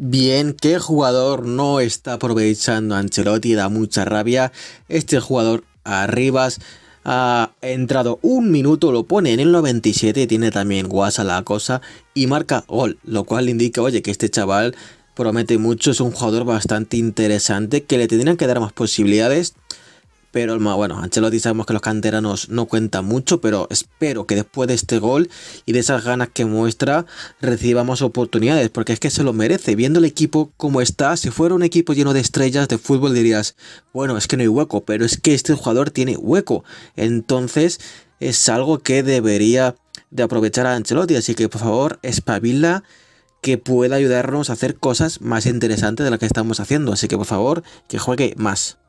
Bien, ¿qué jugador no está aprovechando a Ancelotti? Da mucha rabia. Este jugador Arribas ha entrado un minuto, lo pone en el 97, tiene también guasa la cosa y marca gol, lo cual indica, oye, que este chaval promete mucho, es un jugador bastante interesante, que le tendrían que dar más posibilidades. Pero bueno, Ancelotti sabemos que los canteranos no cuentan mucho, pero espero que después de este gol y de esas ganas que muestra recibamos oportunidades, porque es que se lo merece. Viendo el equipo como está, si fuera un equipo lleno de estrellas de fútbol dirías, bueno, es que no hay hueco, pero es que este jugador tiene hueco. Entonces es algo que debería de aprovechar a Ancelotti, así que por favor espabila que pueda ayudarnos a hacer cosas más interesantes de las que estamos haciendo, así que por favor que juegue más.